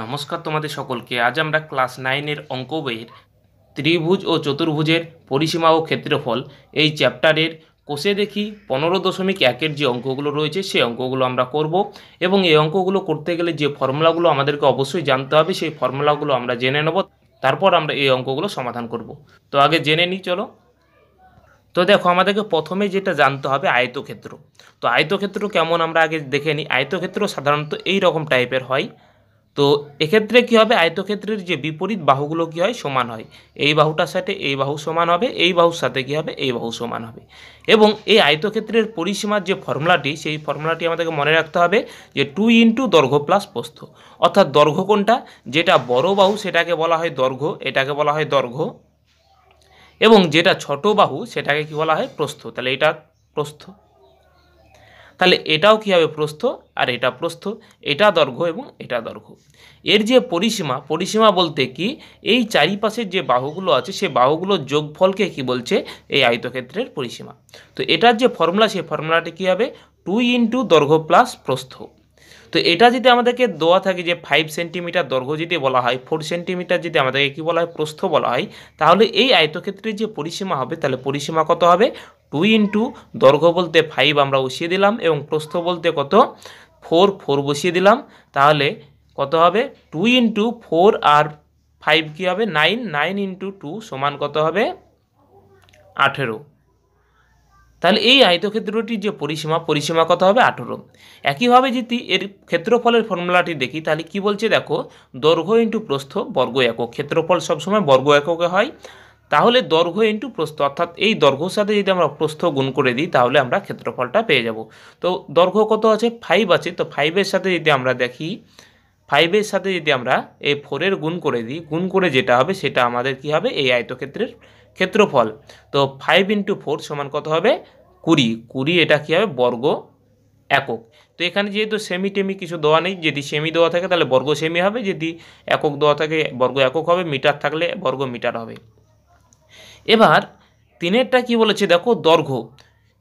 নমস্কার তোমাদের সকলকে আজ আমরা ক্লাস নাইনের অঙ্ক বইয়ের ত্রিভুজ ও চতুর্ভুজের পরিসীমা ও ক্ষেত্রফল এই চ্যাপ্টারের কোষে দেখি পনেরো দশমিক একের যে অঙ্কগুলো রয়েছে সেই অঙ্কগুলো আমরা করব এবং এই অঙ্কগুলো করতে গেলে যে ফর্মুলাগুলো আমাদেরকে অবশ্যই জানতে হবে সেই ফর্মুলাগুলো আমরা জেনে নেব তারপর আমরা এই অঙ্কগুলো সমাধান করব তো আগে জেনে নিই চলো তো দেখো আমাদেরকে প্রথমে যেটা জানতে হবে আয়তক্ষেত্র তো আয়তক্ষেত্র কেমন আমরা আগে দেখে নিই আয়তক্ষেত্র সাধারণত এই রকম টাইপের হয় তো এক্ষেত্রে কি হবে আয়তক্ষেত্রের যে বিপরীত বাহুগুলো কি হয় সমান হয় এই বাহুটার সাথে এই বাহু সমান হবে এই বাহুর সাথে কি হবে এই বাহু সমান হবে এবং এই আয়তক্ষেত্রের পরিসীমার যে ফর্মুলাটি সেই ফর্মুলাটি আমাদেরকে মনে রাখতে হবে যে টু ইন্টু দৈর্ঘ্য প্লাস প্রস্থ অর্থাৎ দৈর্ঘ্য কোনটা যেটা বড় বাহু সেটাকে বলা হয় দৈর্ঘ্য এটাকে বলা হয় দৈর্ঘ্য এবং যেটা ছোট বাহু সেটাকে কি বলা হয় প্রস্থ তাহলে এটা প্রস্থ তাহলে এটাও কী হবে প্রস্থ আর এটা প্রস্থ এটা দৈর্ঘ্য এবং এটা দৈর্ঘ্য এর যে পরিসীমা পরিসীমা বলতে কি এই চারিপাশের যে বাহুগুলো আছে সে বাহুগুলোর যোগফলকে কি বলছে এই আয়তক্ষেত্রের পরিসীমা তো এটার যে ফর্মুলা সেই ফর্মুলাটি কী হবে টু ইন্টু দৈর্ঘ্য প্লাস প্রস্থ তো এটা যদি আমাদেরকে দেওয়া থাকে যে ফাইভ সেন্টিমিটার দৈর্ঘ্য যদি বলা হয় ফোর সেন্টিমিটার যদি আমাদেরকে কী বলা হয় প্রস্থ বলা হয় তাহলে এই আয়তক্ষেত্রের যে পরিসীমা হবে তাহলে পরিসীমা কত হবে টু ইন্টু দৈর্ঘ্য বলতে ফাইভ আমরা বসিয়ে দিলাম এবং প্রস্থ বলতে কত ফোর ফোর বসিয়ে দিলাম তাহলে কত হবে টু ইন্টু ফোর আর ফাইভ কী হবে নাইন নাইন ইন্টু টু সমান কত হবে আঠেরো তাহলে এই আয়তক্ষেত্রটির যে পরিসীমা পরিসীমা কত হবে আঠেরো একইভাবে যদি এর ক্ষেত্রফলের ফর্মুলাটি দেখি তাহলে কি বলছে দেখো দৈর্ঘ্য ইন্টু প্রস্থ বর্গ একক ক্ষেত্রফল সবসময় বর্গ এককে হয় তাহলে দৈর্ঘ্য ইন্টু প্রস্থ অর্থাৎ এই দৈর্ঘ্যর সাথে যদি আমরা প্রস্থ গুণ করে দিই তাহলে আমরা ক্ষেত্রফলটা পেয়ে যাব তো দৈর্ঘ্য কত আছে ফাইভ আছে তো ফাইভের সাথে যদি আমরা দেখি ফাইভের সাথে যদি আমরা এই ফোরের গুণ করে দিই গুণ করে যেটা হবে সেটা আমাদের কি হবে এই আয়তক্ষেত্রের ক্ষেত্রফল তো ফাইভ ইন্টু ফোর সমান কত হবে কুড়ি কুড়ি এটা কী হবে বর্গ একক তো এখানে যেহেতু সেমি টেমি কিছু দেওয়া নেই যদি সেমি দেওয়া থাকে তাহলে বর্গ সেমি হবে যদি একক দেওয়া থাকে বর্গ একক হবে মিটার থাকলে বর্গ মিটার হবে এবার তিনেরটা কি বলেছে দেখো দৈর্ঘ্য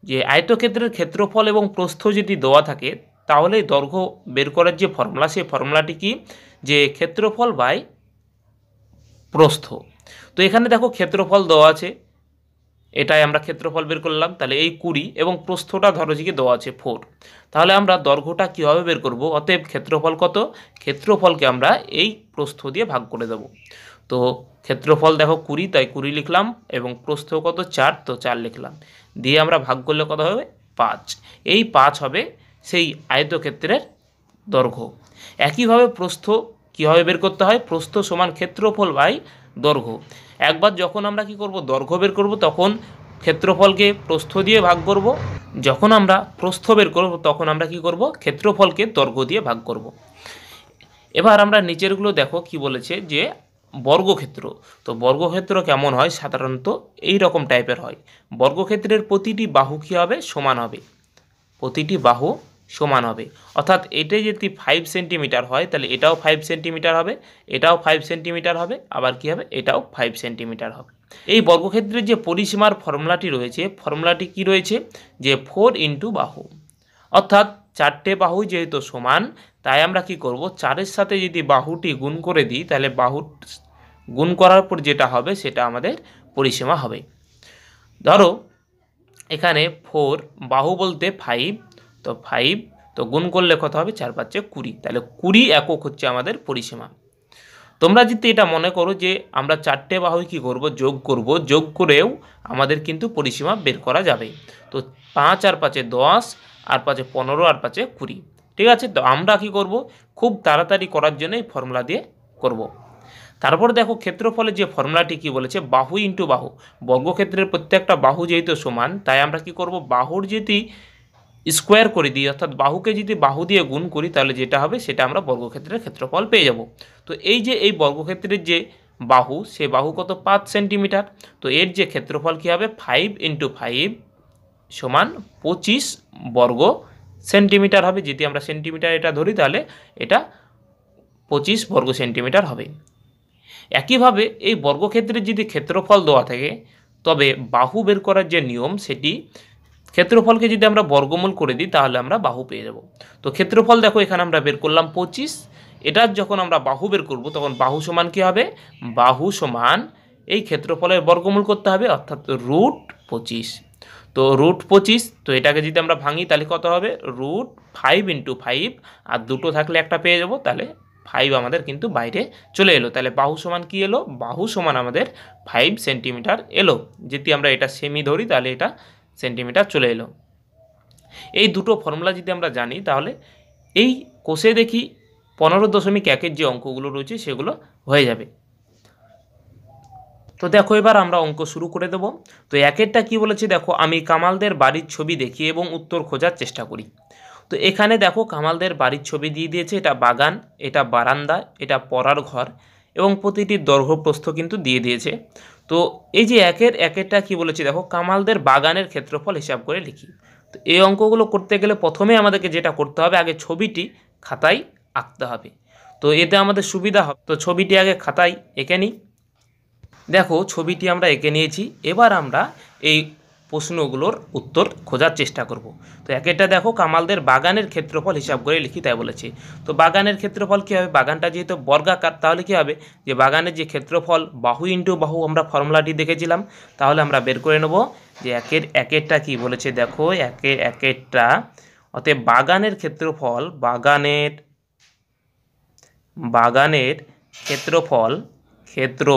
যে আয়তক্ষেত্রের ক্ষেত্রফল এবং প্রস্থ যদি দেওয়া থাকে তাহলে দৈর্ঘ্য বের করার যে ফর্মুলা সেই ফর্মুলাটি কি যে ক্ষেত্রফল বাই প্রস্থ তো এখানে দেখো ক্ষেত্রফল দেওয়া আছে এটাই আমরা ক্ষেত্রফল বের করলাম তাহলে এই কুড়ি এবং প্রস্থটা ধরো যে দেওয়া আছে ফোর তাহলে আমরা দৈর্ঘ্যটা কীভাবে বের করব অতএব ক্ষেত্রফল কত ক্ষেত্রফলকে আমরা এই প্রস্থ দিয়ে ভাগ করে দেব তো ক্ষেত্রফল দেখো কুড়ি তাই কুড়ি লিখলাম এবং প্রস্থ কত চার তো চার লিখলাম দিয়ে আমরা ভাগ করলে কত হবে পাঁচ এই পাঁচ হবে সেই আয়তক্ষেত্রের দৈর্ঘ্য একইভাবে প্রস্থ কীভাবে বের করতে হয় প্রস্থ সমান ক্ষেত্রফল বাই দৈর্ঘ্য একবার যখন আমরা কি করব দৈর্ঘ্য বের করব তখন ক্ষেত্রফলকে প্রস্থ দিয়ে ভাগ করব যখন আমরা প্রস্থ বের করব তখন আমরা কি করব ক্ষেত্রফলকে দৈর্ঘ্য দিয়ে ভাগ করব এবার আমরা নিচেরগুলো দেখো কি বলেছে যে বর্গক্ষেত্র তো বর্গক্ষেত্র কেমন হয় সাধারণত এই রকম টাইপের হয় বর্গক্ষেত্রের প্রতিটি বাহু কী হবে সমান হবে প্রতিটি বাহু সমান হবে অর্থাৎ এটা যদি ফাইভ সেন্টিমিটার হয় তাহলে এটাও ফাইভ সেন্টিমিটার হবে এটাও ফাইভ সেন্টিমিটার হবে আবার কি হবে এটাও ফাইভ সেন্টিমিটার হবে এই বর্গক্ষেত্রের যে পরিসীমার ফর্মুলাটি রয়েছে ফর্মুলাটি কি রয়েছে যে ফোর ইন্টু বাহু অর্থাৎ চারটে বাহু যেহেতু সমান তাই আমরা কি করব চারের সাথে যদি বাহুটি গুণ করে দিই তাহলে বাহু গুণ করার পর যেটা হবে সেটা আমাদের পরিসীমা হবে ধরো এখানে ফোর বাহু বলতে ফাইভ তো ফাইভ তো গুণ করলে কত হবে চার পাঁচে কুড়ি তাহলে কুড়ি একক হচ্ছে আমাদের পরিসীমা তোমরা যদি এটা মনে করো যে আমরা চারটে বাহু কি করব যোগ করব যোগ করেও আমাদের কিন্তু পরিসীমা বের করা যাবে তো পাঁচ আর পাঁচে দশ আর পাঁচে পনেরো আর পাঁচে কুড়ি ঠিক আছে তো আমরা কি করব খুব তাড়াতাড়ি করার জন্য এই ফর্মুলা দিয়ে করব। তারপর দেখো ক্ষেত্রফলে যে ফর্মুলাটি কি বলেছে বাহু ইন্টু বাহু বর্গক্ষেত্রের প্রত্যেকটা বাহু যেহেতু সমান তাই আমরা কি করব বাহুর যদি স্কোয়ার করে দিই অর্থাৎ বাহুকে যদি বাহু দিয়ে গুণ করি তাহলে যেটা হবে সেটা আমরা বর্গক্ষেত্রের ক্ষেত্রফল পেয়ে যাব তো এই যে এই বর্গক্ষেত্রের যে বাহু সে বাহু কত পাঁচ সেন্টিমিটার তো এর যে ক্ষেত্রফল কী হবে ফাইভ ইন্টু ফাইভ সমান পঁচিশ বর্গ সেন্টিমিটার হবে যদি আমরা সেন্টিমিটার এটা ধরি তাহলে এটা পঁচিশ বর্গ সেন্টিমিটার হবে একইভাবে এই বর্গক্ষেত্রের যদি ক্ষেত্রফল দেওয়া থাকে তবে বাহু বের করার যে নিয়ম সেটি ক্ষেত্রফলকে যদি আমরা বর্গমূল করে দিই তাহলে আমরা বাহু পেয়ে যাব তো ক্ষেত্রফল দেখো এখানে আমরা বের করলাম পঁচিশ এটার যখন আমরা বাহু বের করব তখন বাহু সমান কী হবে বাহু সমান এই ক্ষেত্রফলের বর্গমূল করতে হবে অর্থাৎ রুট পঁচিশ তো রুট পঁচিশ তো এটাকে যদি আমরা ভাঙি তাহলে কত হবে রুট ফাইভ ইন্টু ফাইভ আর দুটো থাকলে একটা পেয়ে যাব তাহলে ফাইভ আমাদের কিন্তু বাইরে চলে এলো তাহলে বাহু সমান কী এলো বাহু সমান আমাদের ফাইভ সেন্টিমিটার এলো যদি আমরা এটা সেমি ধরি তাহলে এটা সেন্টিমিটার চলে এলো এই দুটো ফর্মুলা যদি আমরা জানি তাহলে এই কোষে দেখি পনেরো দশমিক একের যে অঙ্কগুলো রয়েছে সেগুলো হয়ে যাবে তো দেখো এবার আমরা অঙ্ক শুরু করে দেব তো একেরটা কি বলেছে দেখো আমি কামালদের বাড়ির ছবি দেখি এবং উত্তর খোঁজার চেষ্টা করি তো এখানে দেখো কামালদের বাড়ির ছবি দিয়ে দিয়েছে এটা বাগান এটা বারান্দা এটা পড়ার ঘর এবং প্রতিটি দৈর্ঘ্য প্রস্থ কিন্তু দিয়ে দিয়েছে তো এই যে একের একেরটা কি বলেছি দেখো কামালদের বাগানের ক্ষেত্রফল হিসাব করে লিখি তো এই অঙ্কগুলো করতে গেলে প্রথমে আমাদেরকে যেটা করতে হবে আগে ছবিটি খাতায় আঁকতে হবে তো এতে আমাদের সুবিধা হবে তো ছবিটি আগে খাতায় এঁকে নিই দেখো ছবিটি আমরা এঁকে নিয়েছি এবার আমরা এই প্রশ্নগুলোর উত্তর খোঁজার চেষ্টা করব তো একটা দেখো কামালদের বাগানের ক্ষেত্রফল হিসাব করে লিখি তাই বলেছে তো বাগানের ক্ষেত্রফল কী হবে বাগানটা যেহেতু বর্গাকার তাহলে কী হবে যে বাগানের যে ক্ষেত্রফল বাহু ইন্টু বাহু আমরা ফর্মুলাটি দেখেছিলাম তাহলে আমরা বের করে নেব যে একের একেরটা কি বলেছে দেখো একের একেরটা অতএব বাগানের ক্ষেত্রফল বাগানের বাগানের ক্ষেত্রফল ক্ষেত্র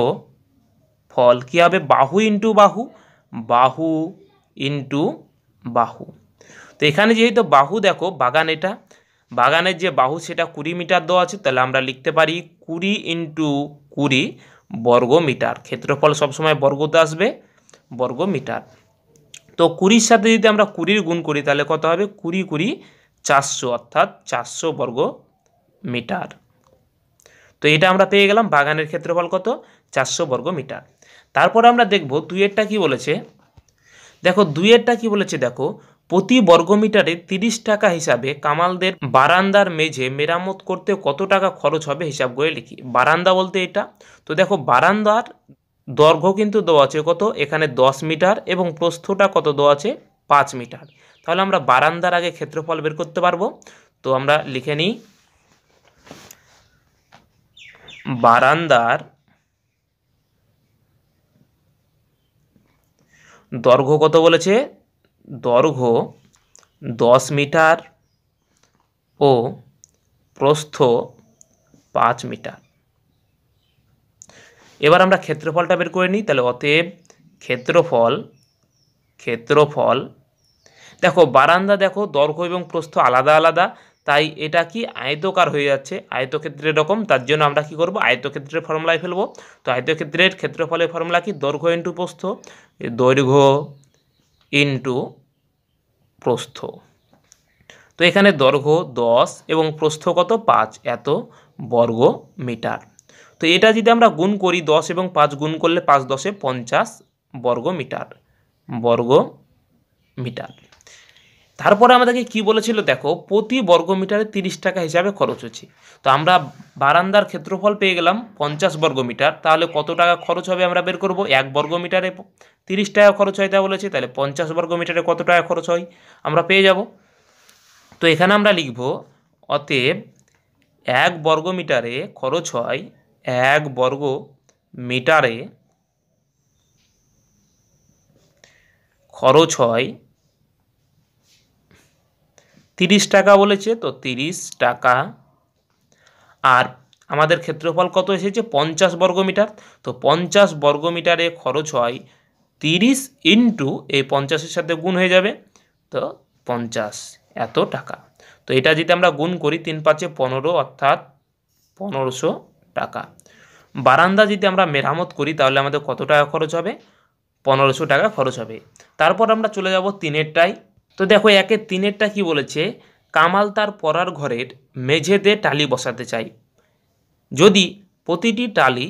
ফল কী হবে বাহু ইন্টু বাহু বাহু ইন্টু বাহু তো এখানে যেহেতু বাহু দেখো বাগান এটা বাগানের যে বাহু সেটা কুড়ি মিটার দেওয়া আছে তাহলে আমরা লিখতে পারি কুড়ি ইন্টু কুড়ি বর্গ মিটার ক্ষেত্রফল সবসময় বর্গতে আসবে বর্গ মিটার তো কুড়ির সাথে যদি আমরা কুড়ির গুণ করি তাহলে কত হবে কুড়ি কুড়ি চারশো অর্থাৎ চারশো বর্গ মিটার তো এটা আমরা পেয়ে গেলাম বাগানের ক্ষেত্রফল কত চারশো বর্গ মিটার তারপর আমরা দেখব দুইয়েরটা কি বলেছে দেখো দুইয়েরটা কি বলেছে দেখো প্রতি বর্গমিটারে তিরিশ টাকা হিসাবে কামালদের বারান্দার মেঝে মেরামত করতে কত টাকা খরচ হবে হিসাব করে লিখি বারান্দা বলতে এটা তো দেখো বারান্দার দৈর্ঘ্য কিন্তু দেওয়া আছে কত এখানে দশ মিটার এবং প্রস্থটা কত দেওয়া আছে পাঁচ মিটার তাহলে আমরা বারান্দার আগে ক্ষেত্রফল বের করতে পারবো তো আমরা লিখে নিই বারান্দার দৈর্ঘ্য কত বলেছে দৈর্ঘ্য দশ মিটার ও প্রস্থ পাঁচ মিটার এবার আমরা ক্ষেত্রফলটা বের করে নিই তাহলে অতএব ক্ষেত্রফল ক্ষেত্রফল দেখো বারান্দা দেখো দৈর্ঘ্য এবং প্রস্থ আলাদা আলাদা তাই এটা কি আয়তকার হয়ে যাচ্ছে আয়তক্ষেত্রের রকম তার জন্য আমরা কি করব আয়তক্ষেত্রের ফর্মুলায় ফেলব তো আয়তক্ষেত্রের ক্ষেত্রফলের ফর্মুলা কি দৈর্ঘ্য ইন্টু প্রস্থ দৈর্ঘ্য ইন্টু প্রস্থ তো এখানে দৈর্ঘ্য দশ এবং প্রস্থ কত পাঁচ এত বর্গ মিটার তো এটা যদি আমরা গুণ করি দশ এবং পাঁচ গুণ করলে পাঁচ দশে পঞ্চাশ বর্গ মিটার বর্গ মিটার তারপরে আমাদেরকে কি বলেছিল দেখো প্রতি বর্গমিটারে তিরিশ টাকা হিসাবে খরচ হচ্ছে তো আমরা বারান্দার ক্ষেত্রফল পেয়ে গেলাম পঞ্চাশ বর্গমিটার তাহলে কত টাকা খরচ হবে আমরা বের করব এক বর্গমিটারে তিরিশ টাকা খরচ হয় তা বলেছি তাহলে পঞ্চাশ বর্গমিটারে কত টাকা খরচ হয় আমরা পেয়ে যাব তো এখানে আমরা লিখব অতএব এক বর্গমিটারে খরচ হয় এক বর্গ মিটারে খরচ হয় তিরিশ টাকা বলেছে তো তিরিশ টাকা আর আমাদের ক্ষেত্রফল কত এসেছে পঞ্চাশ বর্গমিটার তো পঞ্চাশ বর্গমিটারে খরচ হয় তিরিশ ইন্টু এই পঞ্চাশের সাথে গুণ হয়ে যাবে তো পঞ্চাশ এত টাকা তো এটা যদি আমরা গুণ করি তিন পাঁচে পনেরো অর্থাৎ পনেরোশো টাকা বারান্দা যদি আমরা মেরামত করি তাহলে আমাদের কত টাকা খরচ হবে পনেরোশো টাকা খরচ হবে তারপর আমরা চলে যাব তিনেরটায় তো দেখো একে তিনেরটা কি বলেছে কামাল তার পরার ঘরের মেঝেতে টালি বসাতে চাই যদি প্রতিটি টালি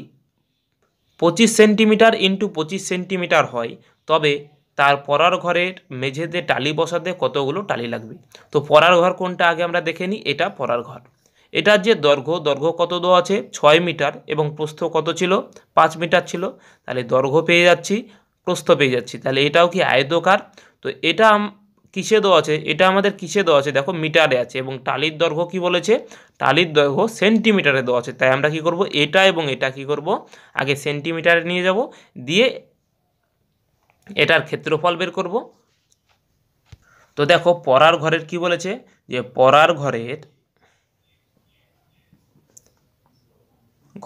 পঁচিশ সেন্টিমিটার ইন্টু পঁচিশ সেন্টিমিটার হয় তবে তার পরার ঘরের মেঝেতে টালি বসাতে কতগুলো টালি লাগবে তো পরার ঘর কোনটা আগে আমরা দেখে নিই এটা পরার ঘর এটার যে দৈর্ঘ্য দৈর্ঘ্য কত দেওয়া আছে ছয় মিটার এবং প্রস্থ কত ছিল পাঁচ মিটার ছিল তাহলে দৈর্ঘ্য পেয়ে যাচ্ছি প্রস্থ পেয়ে যাচ্ছি তাহলে এটাও কি আয়তকার তো এটা কিসে দেওয়া আছে এটা আমাদের কিসে দেওয়া আছে দেখো মিটারে আছে এবং টালির দৈর্ঘ্য কি বলেছে টালির দৈর্ঘ্য সেন্টিমিটারে দেওয়া আছে তাই আমরা কি করব এটা এবং এটা কি করব আগে সেন্টিমিটারে নিয়ে যাব দিয়ে এটার ক্ষেত্রফল বের করব তো দেখো পরার ঘরের কি বলেছে যে পরার ঘরের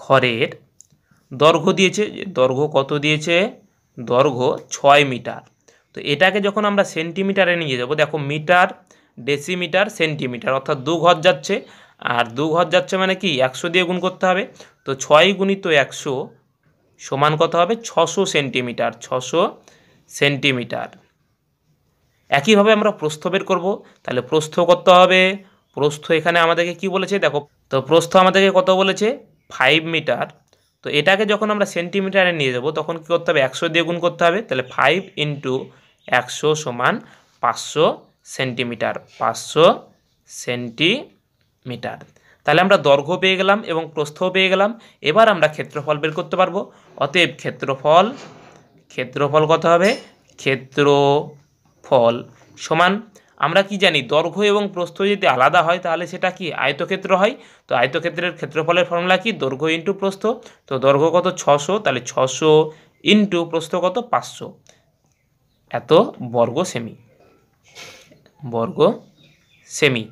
ঘরের দৈর্ঘ্য দিয়েছে দৈর্ঘ্য কত দিয়েছে দৈর্ঘ্য ছয় মিটার তো এটাকে যখন আমরা সেন্টিমিটারে নিয়ে যাব দেখো মিটার ডেসিমিটার সেন্টিমিটার অর্থাৎ দু ঘর যাচ্ছে আর দু ঘর যাচ্ছে মানে কি একশো দিয়ে গুণ করতে হবে তো ছয় গুণিত একশো সমান কত হবে ছশো সেন্টিমিটার ছশো সেন্টিমিটার একইভাবে আমরা প্রস্থ বের করব তাহলে প্রস্থ করতে হবে প্রস্থ এখানে আমাদেরকে কি বলেছে দেখো তো প্রস্থ আমাদেরকে কত বলেছে ফাইভ মিটার তো এটাকে যখন আমরা সেন্টিমিটারে নিয়ে যাব তখন কী করতে হবে একশো দিয়ে গুণ করতে হবে তাহলে ফাইভ ইন্টু একশো সমান পাঁচশো সেন্টিমিটার পাঁচশো সেন্টিমিটার তাহলে আমরা দৈর্ঘ্য পেয়ে গেলাম এবং প্রস্থও পেয়ে গেলাম এবার আমরা ক্ষেত্রফল বের করতে পারবো অতএব ক্ষেত্রফল ক্ষেত্রফল কত হবে ক্ষেত্রফল সমান আমরা কি জানি দৈর্ঘ্য এবং প্রস্থ যদি আলাদা হয় তাহলে সেটা কি আয়তক্ষেত্র হয় তো আয়তক্ষেত্রের ক্ষেত্রফলের ফর্মুলা কি দৈর্ঘ্য ইন্টু প্রস্থ তো দৈর্ঘ্য কত ছশো তাহলে ছশো ইন্টু প্রস্থ কত পাঁচশো এত বর্গ সেমি বর্গ সেমি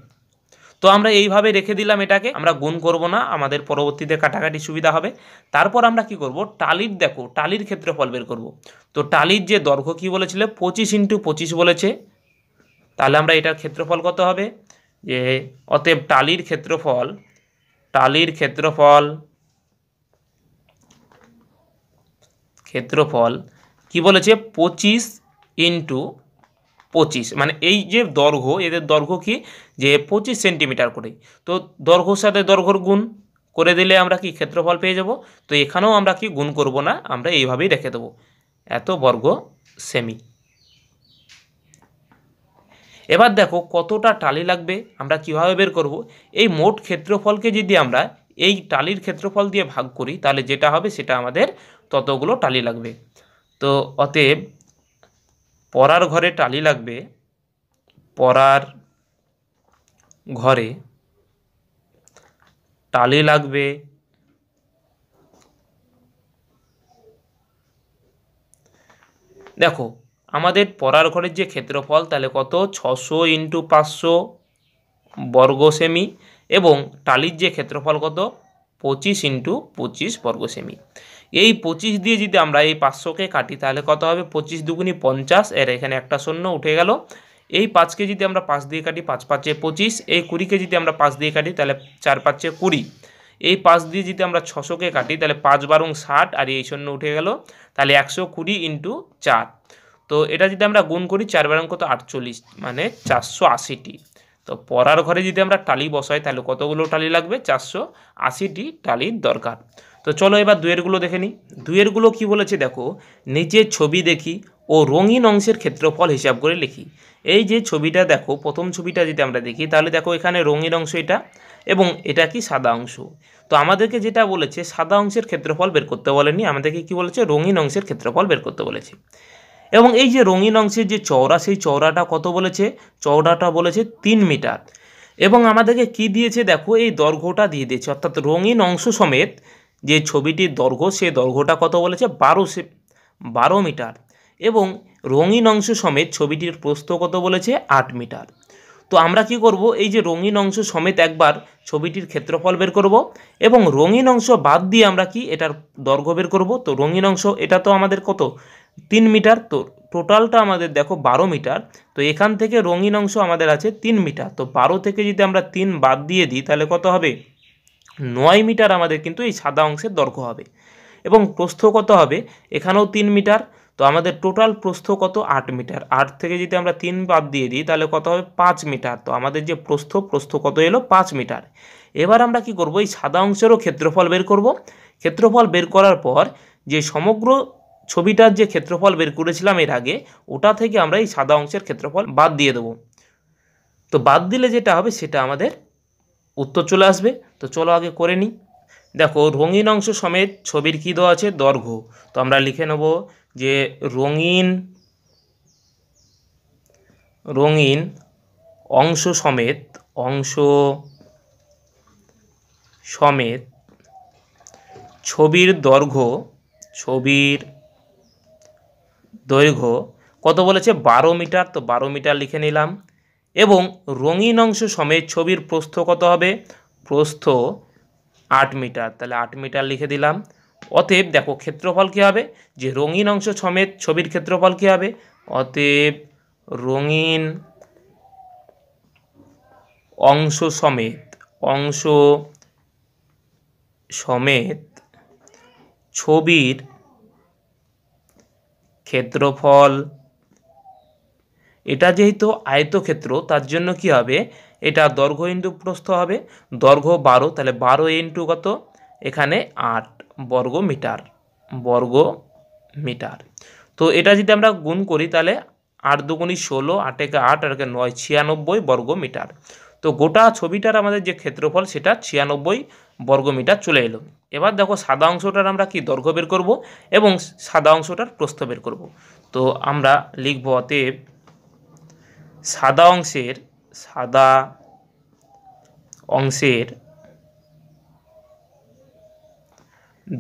তো আমরা এইভাবে রেখে দিলাম এটাকে আমরা গুণ করব না আমাদের পরবর্তীতে কাটাকাটি সুবিধা হবে তারপর আমরা কি করব টালির দেখো টালির ক্ষেত্রফল বের করব তো টালির যে দৈর্ঘ্য কি বলেছিল পঁচিশ ইন্টু পঁচিশ বলেছে তাহলে আমরা এটার ক্ষেত্রফল কত হবে যে অতএব টালির ক্ষেত্রফল টালির ক্ষেত্রফল ক্ষেত্রফল কি বলেছে পঁচিশ ইন্টু পঁচিশ মানে এই যে দৈর্ঘ্য এদের দৈর্ঘ্য কি যে পঁচিশ সেন্টিমিটার করে তো দৈর্ঘ্যর সাথে দৈর্ঘ্যর গুণ করে দিলে আমরা কি ক্ষেত্রফল পেয়ে যাব তো এখানেও আমরা কি গুণ করব না আমরা এইভাবেই রেখে দেবো এত বর্গ সেমি এবার দেখো কতটা টালি লাগবে আমরা কিভাবে বের করব এই মোট ক্ষেত্রফলকে যদি আমরা এই টালির ক্ষেত্রফল দিয়ে ভাগ করি তাহলে যেটা হবে সেটা আমাদের ততগুলো টালি লাগবে তো অতএব পরার ঘরে টালি লাগবে পরার ঘরে টালি লাগবে দেখো আমাদের পড়ার ঘরের যে ক্ষেত্রফল তাহলে কত ছশো ইন্টু পাঁচশো বর্গ সেমি এবং টালির যে ক্ষেত্রফল কত পঁচিশ ইন্টু পঁচিশ বর্গ সেমি এই পঁচিশ দিয়ে যদি আমরা এই পাঁচশোকে কাটি তাহলে কত হবে পঁচিশ দুগুনি পঞ্চাশ এর এখানে একটা শূন্য উঠে গেল এই পাঁচকে যদি আমরা পাঁচ দিয়ে কাটি পাঁচ পাঁচে পঁচিশ এই কুড়িকে যদি আমরা পাঁচ দিয়ে কাটি তাহলে চার পাঁচে কুড়ি এই পাঁচ দিয়ে যদি আমরা ছশোকে কাটি তাহলে পাঁচ বারং ষাট আর এই শূন্য উঠে গেল তাহলে একশো কুড়ি ইন্টু চার তো এটা যদি আমরা গুণ করি চারবার বারং কত আটচল্লিশ মানে চারশো আশিটি তো পড়ার ঘরে যদি আমরা টালি বসাই তাহলে কতগুলো টালি লাগবে চারশো আশিটি টালির দরকার তো চলো এবার দুয়েরগুলো দেখে নিই দুয়েরগুলো কি বলেছে দেখো নিচে ছবি দেখি ও রঙিন অংশের ক্ষেত্রফল হিসাব করে লিখি এই যে ছবিটা দেখো প্রথম ছবিটা যদি আমরা দেখি তাহলে দেখো এখানে রঙিন অংশ এটা এবং এটা কি সাদা অংশ তো আমাদেরকে যেটা বলেছে সাদা অংশের ক্ষেত্রফল বের করতে বলেনি আমাদেরকে কি বলেছে রঙিন অংশের ক্ষেত্রফল বের করতে বলেছে এবং এই যে রঙিন অংশের যে চওড়া সেই চওড়াটা কত বলেছে চওড়াটা বলেছে তিন মিটার এবং আমাদেরকে কি দিয়েছে দেখো এই দৈর্ঘ্যটা দিয়ে দিয়েছে অর্থাৎ রঙিন অংশ সমেত যে ছবিটির দৈর্ঘ্য সে দৈর্ঘ্যটা কত বলেছে বারো সে বারো মিটার এবং রঙিন অংশ সমেত ছবিটির প্রস্থ কত বলেছে আট মিটার তো আমরা কি করব এই যে রঙিন অংশ সমেত একবার ছবিটির ক্ষেত্রফল বের করব এবং রঙিন অংশ বাদ দিয়ে আমরা কি এটার দৈর্ঘ্য বের করব তো রঙিন অংশ এটা তো আমাদের কত তিন মিটার তো টোটালটা আমাদের দেখো বারো মিটার তো এখান থেকে রঙিন অংশ আমাদের আছে তিন মিটার তো বারো থেকে যদি আমরা তিন বাদ দিয়ে দিই তাহলে কত হবে নয় মিটার আমাদের কিন্তু এই সাদা অংশের দৈর্ঘ্য হবে এবং প্রস্থ কত হবে এখানেও তিন মিটার তো আমাদের টোটাল প্রস্থ কত আট মিটার আট থেকে যদি আমরা তিন বাদ দিয়ে দিই তাহলে কত হবে পাঁচ মিটার তো আমাদের যে প্রস্থ প্রস্থ কত এলো পাঁচ মিটার এবার আমরা কি করব এই সাদা অংশেরও ক্ষেত্রফল বের করব ক্ষেত্রফল বের করার পর যে সমগ্র ছবিটার যে ক্ষেত্রফল বের করেছিলাম এর আগে ওটা থেকে আমরা এই সাদা অংশের ক্ষেত্রফল বাদ দিয়ে দেব তো বাদ দিলে যেটা হবে সেটা আমাদের উত্তর চলে আসবে তো চলো আগে করে নিই দেখো রঙিন অংশ সমেত ছবির কী দেওয়া আছে দৈর্ঘ্য তো আমরা লিখে নেব যে রঙিন রঙিন অংশ সমেত অংশ সমেত ছবির দৈর্ঘ্য ছবির দৈর্ঘ্য কত বলেছে বারো মিটার তো বারো মিটার লিখে নিলাম এবং রঙিন অংশ সমেত ছবির প্রস্থ কত হবে প্রস্থ আট মিটার তাহলে আট মিটার লিখে দিলাম অতএব দেখো ক্ষেত্রফল কী হবে যে রঙিন অংশ সমেত ছবির ক্ষেত্রফল কী হবে অতএব রঙিন অংশ সমেত অংশ সমেত ছবির ক্ষেত্রফল এটা যেহেতু আয়তক্ষেত্র তার জন্য কি হবে এটা দৈর্ঘ্য ইন্টু প্রস্থ হবে দৈর্ঘ্য বারো তাহলে বারো ইন্টু কত এখানে আট বর্গ মিটার বর্গ মিটার তো এটা যদি আমরা গুণ করি তাহলে আট দুগুণি ষোলো আটে আট আর নয় ছিয়ানব্বই বর্গ মিটার তো গোটা ছবিটার আমাদের যে ক্ষেত্রফল সেটা ছিয়ানব্বই বর্গমিটার চলে এলো এবার দেখো সাদা অংশটার আমরা কি দৈর্ঘ্য বের করবো এবং সাদা অংশটার প্রস্থ বের করব তো আমরা লিখব অতএব সাদা অংশের সাদা অংশের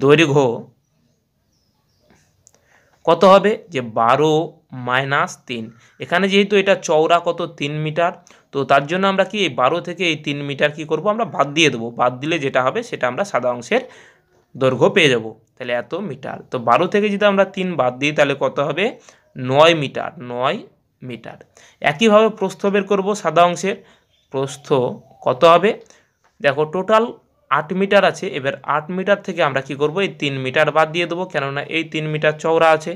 দৈর্ঘ্য কত হবে যে বারো মাইনাস তিন এখানে যেহেতু এটা চওড়া কত তিন মিটার তো তার জন্য আমরা কি এই বারো থেকে এই তিন মিটার কি করব আমরা বাদ দিয়ে দেবো বাদ দিলে যেটা হবে সেটা আমরা সাদা অংশের দৈর্ঘ্য পেয়ে যাব তাহলে এত মিটার তো বারো থেকে যদি আমরা তিন বাদ দিই তাহলে কত হবে নয় মিটার নয় মিটার একইভাবে প্রস্থ বের করবো সাদা অংশের প্রস্থ কত হবে দেখো টোটাল আট মিটার আছে এবার আট মিটার থেকে আমরা কি করব এই তিন মিটার বাদ দিয়ে দেবো কেননা এই তিন মিটার চওড়া আছে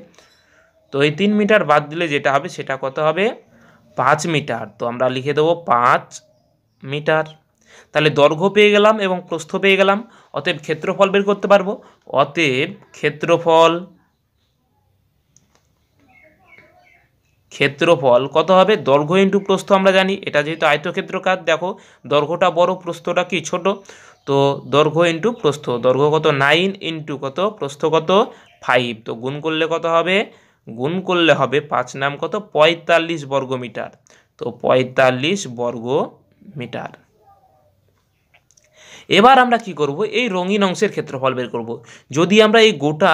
তো এই তিন মিটার বাদ দিলে যেটা হবে সেটা কত হবে পাঁচ মিটার তো আমরা লিখে দেবো পাঁচ মিটার তাহলে দৈর্ঘ্য পেয়ে গেলাম এবং প্রস্থ পেয়ে গেলাম অতএব ক্ষেত্রফল বের করতে পারবো অতএব ক্ষেত্রফল ক্ষেত্রফল কত হবে দৈর্ঘ্য ইন্টু প্রস্থ আমরা জানি এটা যেহেতু আয়তক্ষেত্রকার দেখো দৈর্ঘ্যটা বড় প্রস্থটা কি ছোট তো দৈর্ঘ্য ইন্টু প্রস্থ দৈর্ঘ্য কত নাইন ইন্টু কত প্রস্থ কত ফাইভ তো গুণ করলে কত হবে গুণ করলে হবে পাঁচ নাম কত পঁয়তাল্লিশ বর্গ মিটার তো পঁয়তাল্লিশ বর্গ মিটার এবার আমরা কি করব এই রঙিন অংশের ক্ষেত্রফল বের করব যদি আমরা এই গোটা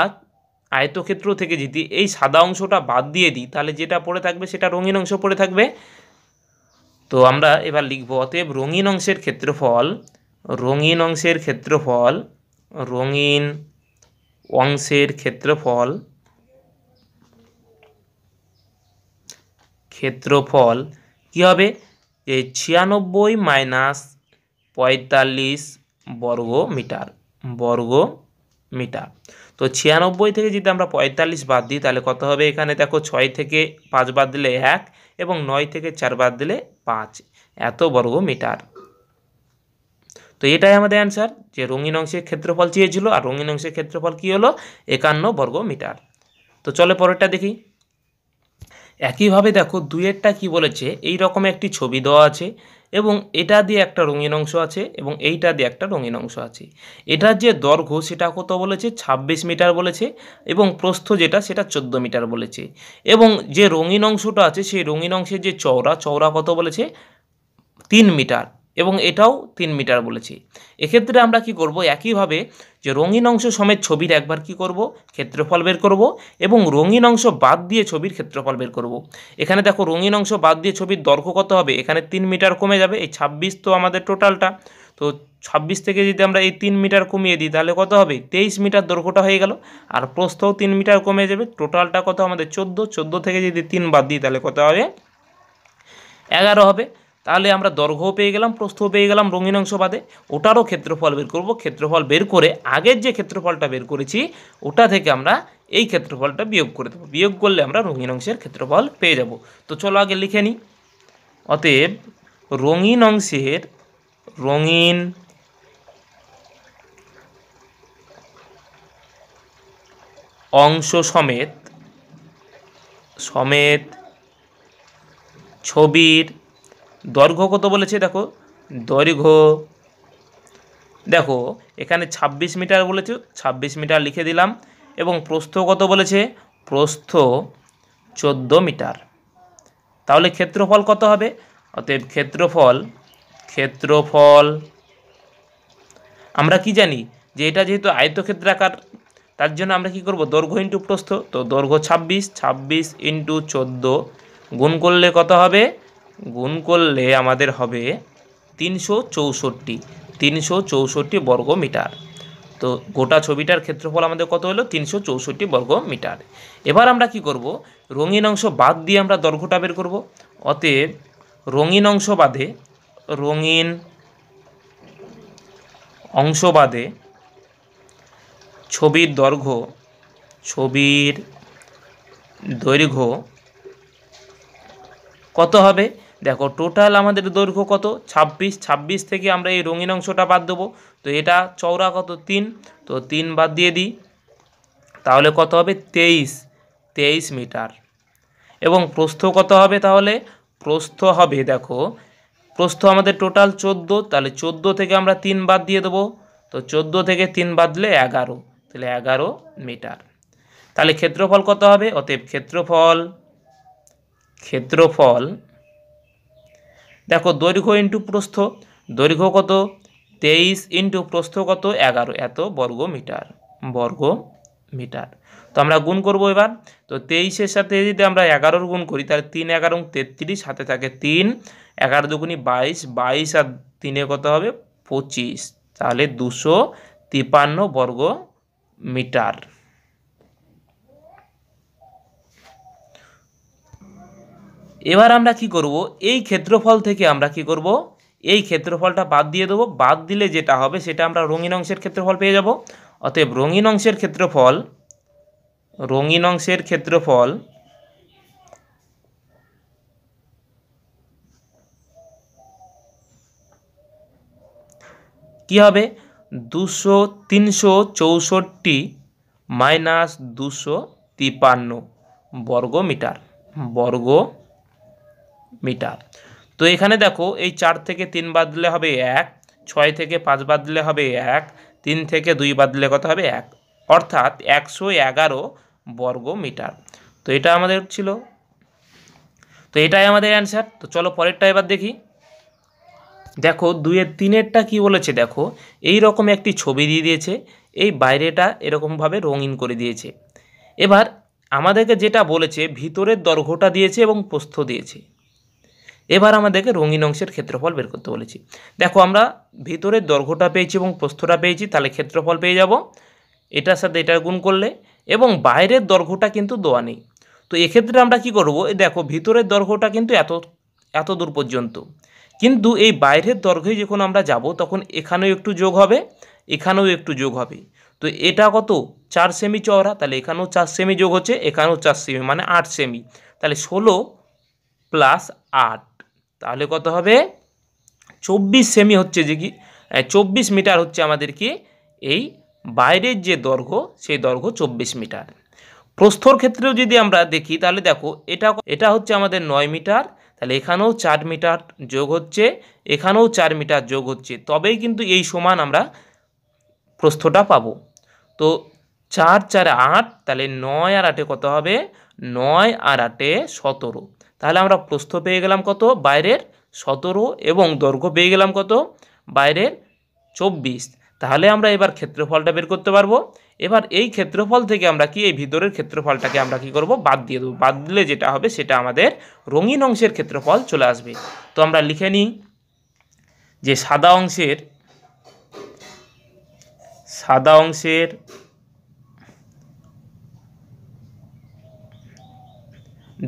আয়তক্ষেত্র থেকে যদি এই সাদা অংশটা বাদ দিয়ে দিই তাহলে যেটা পড়ে থাকবে সেটা রঙিন অংশ পড়ে থাকবে তো আমরা এবার লিখব অতএব রঙিন অংশের ক্ষেত্রফল রঙিন অংশের ক্ষেত্রফল রঙিন অংশের ক্ষেত্রফল ক্ষেত্রফল কী হবে যে ছিয়ানব্বই মাইনাস পঁয়তাল্লিশ বর্গ মিটার বর্গ মিটার তো ছিয়ানব্বই থেকে যদি আমরা পঁয়তাল্লিশ বাদ দিই তাহলে কত হবে এখানে দেখো ছয় থেকে পাঁচ বাদ দিলে এক এবং নয় থেকে চার বাদ দিলে পাঁচ এত বর্গ মিটার তো এটাই আমাদের অ্যান্সার যে রঙিন অংশের ক্ষেত্রফল চেয়েছিল আর রঙিন অংশের ক্ষেত্রফল কী হলো একান্ন বর্গ মিটার তো চলে পরেরটা দেখি একইভাবে দেখো দুয়েরটা কি বলেছে এই রকম একটি ছবি দেওয়া আছে এবং এটা দিয়ে একটা রঙিন অংশ আছে এবং এইটা দিয়ে একটা রঙিন অংশ আছে এটার যে দৈর্ঘ্য সেটা কত বলেছে ২৬ মিটার বলেছে এবং প্রস্থ যেটা সেটা ১৪ মিটার বলেছে এবং যে রঙিন অংশটা আছে সেই রঙিন অংশের যে চওড়া চওড়া কত বলেছে তিন মিটার এবং এটাও তিন মিটার বলেছি এক্ষেত্রে আমরা কি করব একইভাবে যে রঙিন অংশ সমেত ছবির একবার কি করব ক্ষেত্রফল বের করব এবং রঙিন অংশ বাদ দিয়ে ছবির ক্ষেত্রফল বের করব এখানে দেখো রঙিন অংশ বাদ দিয়ে ছবির দৈর্ঘ্য কত হবে এখানে তিন মিটার কমে যাবে এই ছাব্বিশ তো আমাদের টোটালটা তো ছাব্বিশ থেকে যদি আমরা এই তিন মিটার কমিয়ে দিই তাহলে কত হবে তেইশ মিটার দৈর্ঘ্যটা হয়ে গেল আর প্রস্থও তিন মিটার কমে যাবে টোটালটা কত আমাদের চোদ্দো চোদ্দো থেকে যদি তিন বাদ দিই তাহলে কত হবে এগারো হবে তাহলে আমরা দৈর্ঘ্য পেয়ে গেলাম প্রস্থ পেয়ে গেলাম রঙিন অংশ বাদে ওটারও ক্ষেত্রফল বের করব ক্ষেত্রফল বের করে আগের যে ক্ষেত্রফলটা বের করেছি ওটা থেকে আমরা এই ক্ষেত্রফলটা বিয়োগ করে দেবো বিয়োগ করলে আমরা রঙিন অংশের ক্ষেত্রফল পেয়ে যাব তো চলো আগে লিখে নিই অতএব রঙিন অংশের রঙিন অংশ সমেত সমেত ছবির দৈর্ঘ্য কত বলেছে দেখো দৈর্ঘ্য দেখো এখানে ২৬ মিটার বলেছে ২৬ মিটার লিখে দিলাম এবং প্রস্থ কত বলেছে প্রস্থ ১৪ মিটার তাহলে ক্ষেত্রফল কত হবে অতএব ক্ষেত্রফল ক্ষেত্রফল আমরা কি জানি যে এটা যেহেতু আয়তক্ষেত্রাকার তার জন্য আমরা কি করব দৈর্ঘ্য ইন্টু প্রস্থ তো দৈর্ঘ্য ২৬ ২৬ ইন্টু চোদ্দো গুণ করলে কত হবে গুণ করলে আমাদের হবে তিনশো চৌষট্টি তিনশো চৌষট্টি বর্গ মিটার তো গোটা ছবিটার ক্ষেত্রফল আমাদের কত হলো তিনশো চৌষট্টি বর্গ মিটার এবার আমরা কি করব রঙিন অংশ বাদ দিয়ে আমরা দৈর্ঘ্যটা বের করব অতএব রঙিন অংশ বাদে রঙিন অংশ বাদে ছবির দৈর্ঘ্য ছবির দৈর্ঘ্য কত হবে দেখো টোটাল আমাদের দৈর্ঘ্য কত ২৬ ২৬ থেকে আমরা এই রঙিন অংশটা বাদ দেবো তো এটা চওড়া কত তিন তো তিন বাদ দিয়ে দিই তাহলে কত হবে তেইশ তেইশ মিটার এবং প্রস্থ কত হবে তাহলে প্রস্থ হবে দেখো প্রস্থ আমাদের টোটাল চোদ্দো তাহলে চোদ্দো থেকে আমরা তিন বাদ দিয়ে দেবো তো চোদ্দো থেকে তিন বাদলে এগারো তাহলে এগারো মিটার তাহলে ক্ষেত্রফল কত হবে অতএব ক্ষেত্রফল ক্ষেত্রফল দেখো দৈর্ঘ্য ইন্টু প্রস্থ দৈর্ঘ্য কত তেইশ ইন্টু প্রস্থ কত এগারো এত বর্গ মিটার বর্গ মিটার তো আমরা গুণ করব এবার তো তেইশের সাথে যদি আমরা এগারোর গুণ করি তাহলে তিন এগারো তেত্রিশ হাতে থাকে তিন এগারো দুগুনি বাইশ বাইশ আর তিনে কত হবে পঁচিশ তাহলে দুশো তিপান্ন বর্গ মিটার এবার আমরা কি করব এই ক্ষেত্রফল থেকে আমরা কি করব এই ক্ষেত্রফলটা বাদ দিয়ে দেবো বাদ দিলে যেটা হবে সেটা আমরা রঙিন অংশের ক্ষেত্রফল পেয়ে যাব অতএব রঙিন অংশের ক্ষেত্রফল রঙিন অংশের ক্ষেত্রফল কি হবে দুশো তিনশো চৌষট্টি মাইনাস দুশো তিপান্ন বর্গ মিটার বর্গ মিটার তো এখানে দেখো এই চার থেকে তিন বাদলে হবে এক ছয় থেকে পাঁচ বাদলে হবে এক তিন থেকে দুই বাদলে দিলে কত হবে এক অর্থাৎ একশো এগারো বর্গ মিটার তো এটা আমাদের ছিল তো এটাই আমাদের অ্যান্সার তো চলো পরেরটা এবার দেখি দেখো দুয়ের তিনেরটা কি বলেছে দেখো এই রকম একটি ছবি দিয়ে দিয়েছে এই বাইরেটা এরকমভাবে রঙিন করে দিয়েছে এবার আমাদেরকে যেটা বলেছে ভিতরের দৈর্ঘ্যটা দিয়েছে এবং পোস্ত দিয়েছে এবার আমাদেরকে রঙিন অংশের ক্ষেত্রফল বের করতে বলেছি দেখো আমরা ভিতরের দৈর্ঘ্যটা পেয়েছি এবং প্রস্থটা পেয়েছি তাহলে ক্ষেত্রফল পেয়ে যাব এটার সাথে এটা গুণ করলে এবং বাইরের দৈর্ঘ্যটা কিন্তু দেওয়া নেই তো এক্ষেত্রে আমরা কি করব দেখো ভিতরের দৈর্ঘ্যটা কিন্তু এত এত দূর পর্যন্ত কিন্তু এই বাইরের দৈর্ঘ্যে যখন আমরা যাব তখন এখানেও একটু যোগ হবে এখানেও একটু যোগ হবে তো এটা কত চার সেমি চওড়া তাহলে এখানেও চার সেমি যোগ হচ্ছে এখানেও চার সেমি মানে আট সেমি তাহলে ষোলো প্লাস আট তাহলে কত হবে চব্বিশ সেমি হচ্ছে যে কি চব্বিশ মিটার হচ্ছে আমাদের কি এই বাইরের যে দৈর্ঘ্য সেই দৈর্ঘ্য চব্বিশ মিটার প্রস্থর ক্ষেত্রেও যদি আমরা দেখি তাহলে দেখো এটা এটা হচ্ছে আমাদের নয় মিটার তাহলে এখানেও চার মিটার যোগ হচ্ছে এখানেও চার মিটার যোগ হচ্ছে তবেই কিন্তু এই সমান আমরা প্রস্থটা পাব তো চার চার আট তাহলে নয় আর আটে কত হবে নয় আর আটে সতেরো তাহলে আমরা প্রস্থ পেয়ে গেলাম কত বাইরের সতেরো এবং দৈর্ঘ্য পেয়ে গেলাম কত বাইরের চব্বিশ তাহলে আমরা এবার ক্ষেত্রফলটা বের করতে পারবো এবার এই ক্ষেত্রফল থেকে আমরা কি এই ভিতরের ক্ষেত্রফলটাকে আমরা কি করব বাদ দিয়ে দেবো বাদ দিলে যেটা হবে সেটা আমাদের রঙিন অংশের ক্ষেত্রফল চলে আসবে তো আমরা লিখে নিই যে সাদা অংশের সাদা অংশের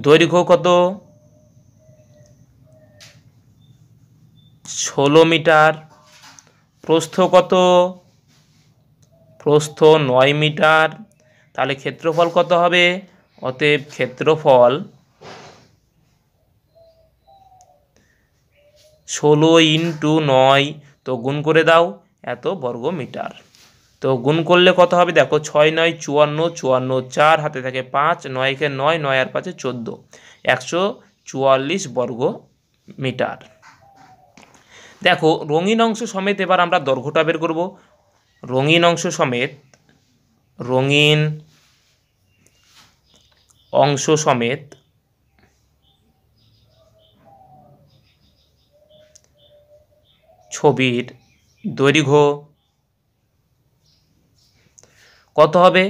দৈর্ঘ্য কত ষোলো মিটার প্রস্থ কত প্রস্থ নয় মিটার তাহলে ক্ষেত্রফল কত হবে অতএব ক্ষেত্রফল ষোলো ইন্টু নয় তো গুণ করে দাও এত বর্গ মিটার তো গুণ করলে কত হবে দেখো ছয় নয় চুয়ান্ন চুয়ান্ন চার হাতে থাকে পাঁচ নয়কে নয় নয় আর পাঁচে চোদ্দো একশো চুয়াল্লিশ বর্গ মিটার দেখো রঙিন অংশ সমেত এবার আমরা দৈর্ঘ্যটা বের করব রঙিন অংশ সমেত রঙিন অংশ সমেত ছবির দৈর্ঘ্য কত হবে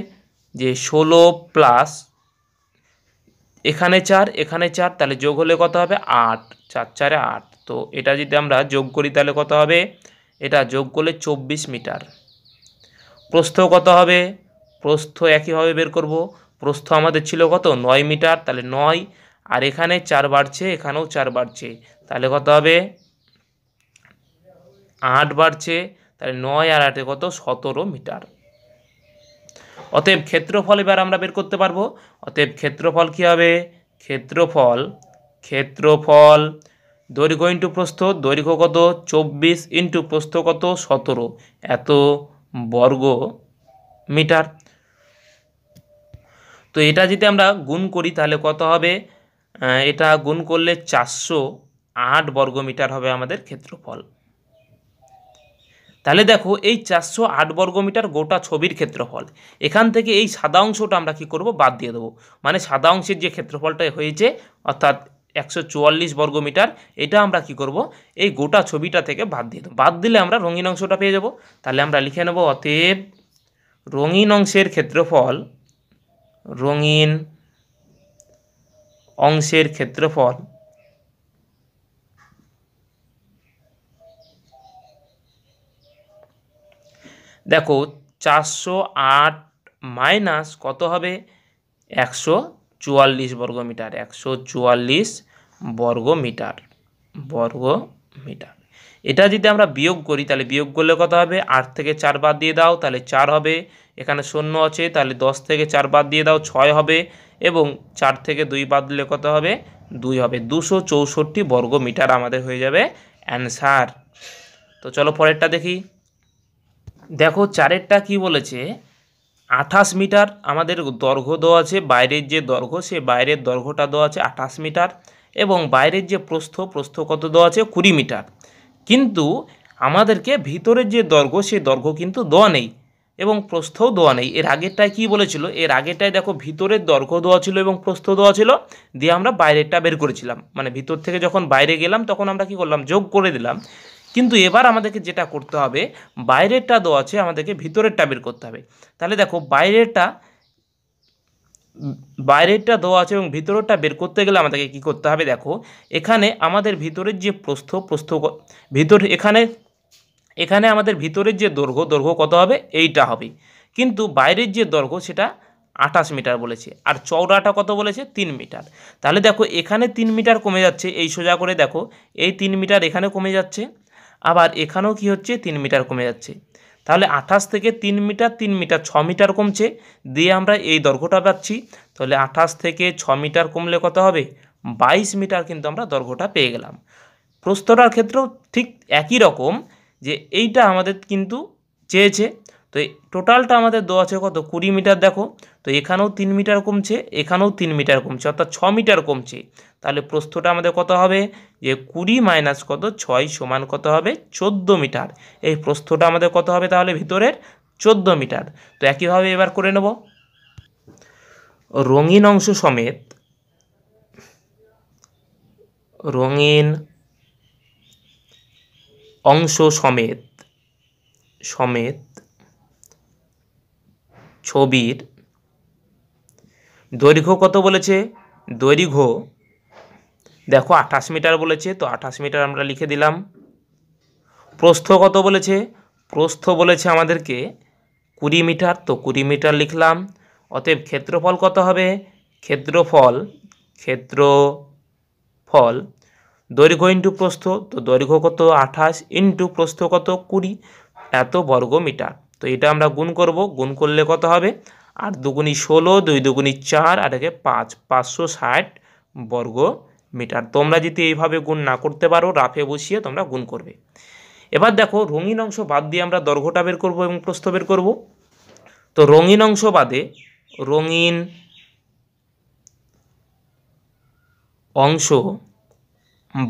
যে ষোলো প্লাস এখানে চার এখানে চার তাহলে যোগ হলে কত হবে আট চার চারে আট তো এটা যদি আমরা যোগ করি তাহলে কত হবে এটা যোগ করলে চব্বিশ মিটার প্রস্থ কত হবে প্রস্থ একইভাবে বের করব প্রস্থ আমাদের ছিল কত নয় মিটার তাহলে নয় আর এখানে চার বাড়ছে এখানেও চার বাড়ছে তাহলে কত হবে আট বাড়ছে তাহলে নয় আর আটে কত সতেরো মিটার অতএব ক্ষেত্রফল এবার আমরা বের করতে পারবো অতএব ক্ষেত্রফল কী হবে ক্ষেত্রফল ক্ষেত্রফল দৈর্ঘ্য ইন্টু প্রস্থ দৈর্ঘ্য কত চব্বিশ ইন্টু প্রস্থ কত সতেরো এত বর্গ মিটার তো এটা যদি আমরা গুণ করি তাহলে কত হবে এটা গুণ করলে চারশো আট বর্গ মিটার হবে আমাদের ক্ষেত্রফল তাহলে দেখো এই চারশো আট বর্গমিটার গোটা ছবির ক্ষেত্রফল এখান থেকে এই সাদা অংশটা আমরা কি করব বাদ দিয়ে দেবো মানে সাদা অংশের যে ক্ষেত্রফলটা হয়েছে অর্থাৎ একশো চুয়াল্লিশ বর্গমিটার এটা আমরা কি করব এই গোটা ছবিটা থেকে বাদ দিয়ে দেবো বাদ দিলে আমরা রঙিন অংশটা পেয়ে যাব তাহলে আমরা লিখে নেব অতএব রঙিন অংশের ক্ষেত্রফল রঙিন অংশের ক্ষেত্রফল দেখো চারশো আট মাইনাস কত হবে একশো চুয়াল্লিশ বর্গমিটার একশো চুয়াল্লিশ বর্গমিটার বর্গ মিটার এটা যদি আমরা বিয়োগ করি তাহলে বিয়োগ করলে কত হবে আট থেকে চার বাদ দিয়ে দাও তাহলে চার হবে এখানে শূন্য আছে তাহলে দশ থেকে চার বাদ দিয়ে দাও ছয় হবে এবং চার থেকে দুই বাদ দিলে কত হবে দুই হবে দুশো চৌষট্টি বর্গ মিটার আমাদের হয়ে যাবে অ্যান্সার তো চলো পরেরটা দেখি দেখো চারেরটা কি বলেছে আঠাশ মিটার আমাদের দৈর্ঘ্য দেওয়া আছে বাইরের যে দৈর্ঘ্য সে বাইরের দৈর্ঘ্যটা দেওয়া আছে আঠাশ মিটার এবং বাইরের যে প্রস্থ প্রস্থ কত দেওয়া আছে কুড়ি মিটার কিন্তু আমাদেরকে ভিতরের যে দৈর্ঘ্য সেই দৈর্ঘ্য কিন্তু দেওয়া নেই এবং প্রস্থও দেওয়া নেই এর আগেরটায় কি বলেছিল এর আগেরটায় দেখো ভিতরের দৈর্ঘ্য দেওয়া ছিল এবং প্রস্থ দেওয়া ছিল দিয়ে আমরা বাইরেরটা বের করেছিলাম মানে ভিতর থেকে যখন বাইরে গেলাম তখন আমরা কি করলাম যোগ করে দিলাম কিন্তু এবার আমাদেরকে যেটা করতে হবে বাইরেরটা দেওয়া আছে আমাদেরকে ভিতরেরটা বের করতে হবে তাহলে দেখো বাইরেরটা বাইরেরটা দেওয়া আছে এবং ভিতরেরটা বের করতে গেলে আমাদেরকে কি করতে হবে দেখো এখানে আমাদের ভিতরের যে প্রস্থ প্রস্থ ভিতর এখানে এখানে আমাদের ভিতরের যে দৈর্ঘ্য দৈর্ঘ্য কত হবে এইটা হবে কিন্তু বাইরের যে দৈর্ঘ্য সেটা আঠাশ মিটার বলেছে আর চওড়াটা কত বলেছে তিন মিটার তাহলে দেখো এখানে তিন মিটার কমে যাচ্ছে এই সোজা করে দেখো এই তিন মিটার এখানে কমে যাচ্ছে আবার এখানেও কি হচ্ছে তিন মিটার কমে যাচ্ছে তাহলে আঠাশ থেকে তিন মিটার তিন মিটার ছ মিটার কমছে দিয়ে আমরা এই দৈর্ঘ্যটা পাচ্ছি তাহলে আঠাশ থেকে ছ মিটার কমলে কত হবে বাইশ মিটার কিন্তু আমরা দৈর্ঘ্যটা পেয়ে গেলাম প্রস্তরার ক্ষেত্রেও ঠিক একই রকম যে এইটা আমাদের কিন্তু চেয়েছে তো টোটালটা আমাদের দেওয়া আছে কত কুড়ি মিটার দেখো তো এখানেও তিন মিটার কমছে এখানেও তিন মিটার কমছে অর্থাৎ ছ মিটার কমছে তাহলে প্রস্থটা আমাদের কত হবে যে কুড়ি মাইনাস কত ছয় সমান কত হবে চোদ্দো মিটার এই প্রস্থটা আমাদের কত হবে তাহলে ভিতরের চোদ্দো মিটার তো একইভাবে এবার করে নেব রঙিন অংশ সমেত রঙিন অংশ সমেত সমেত ছবির দৈর্ঘ্য কত বলেছে দৈর্ঘ্য দেখো আঠাশ মিটার বলেছে তো আঠাশ মিটার আমরা লিখে দিলাম প্রস্থ কত বলেছে প্রস্থ বলেছে আমাদেরকে কুড়ি মিটার তো কুড়ি মিটার লিখলাম অতএব ক্ষেত্রফল কত হবে ক্ষেত্রফল ক্ষেত্রফল দৈর্ঘ্য ইন্টু প্রস্থ তো দৈর্ঘ্য কত আঠাশ ইন্টু প্রস্থ কত কুড়ি এত বর্গ মিটার তো এটা আমরা গুণ করব গুণ করলে কত হবে আট দুগুণি ষোলো দুই দুগুণি চার আর একে পাঁচ পাঁচশো ষাট বর্গ মিটার তোমরা যদি এইভাবে গুণ না করতে পারো রাফে বসিয়ে তোমরা গুণ করবে এবার দেখো রঙিন অংশ বাদ দিয়ে আমরা দর্ঘটা বের করবো এবং প্রস্থ বের করবো তো রঙিন অংশ বাদে রঙিন অংশ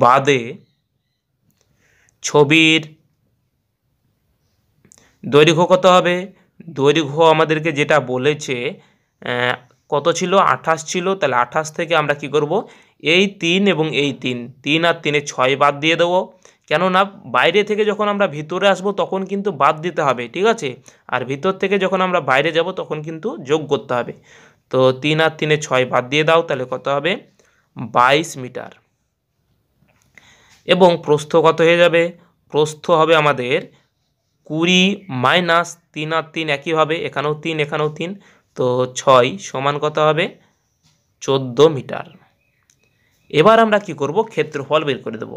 বাদে ছবির দৈর্ঘ্য কত হবে দৈর্ঘ্য আমাদেরকে যেটা বলেছে কত ছিল আঠাশ ছিল তাহলে আঠাশ থেকে আমরা কি করব এই তিন এবং এই তিন তিন আর তিনে ছয় বাদ দিয়ে দেবো কেননা বাইরে থেকে যখন আমরা ভিতরে আসব তখন কিন্তু বাদ দিতে হবে ঠিক আছে আর ভিতর থেকে যখন আমরা বাইরে যাব তখন কিন্তু যোগ করতে হবে তো তিন আর তিনে ছয় বাদ দিয়ে দাও তাহলে কত হবে বাইশ মিটার এবং প্রস্থ কত হয়ে যাবে প্রস্থ হবে আমাদের কুড়ি মাইনাস তিন আর তিন একইভাবে এখানেও তিন এখানেও তিন তো ছয় সমান কত হবে চোদ্দো মিটার এবার আমরা কি করব ক্ষেত্রফল বের করে দেব